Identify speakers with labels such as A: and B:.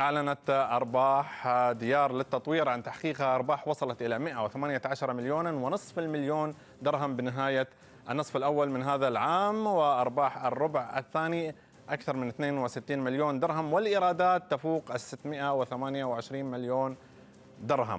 A: أعلنت أرباح ديار للتطوير عن تحقيقها أرباح وصلت إلى 118 مليون ونصف المليون درهم بنهاية النصف الأول من هذا العام وأرباح الربع الثاني أكثر من 62 مليون درهم والإيرادات تفوق ال 628 مليون درهم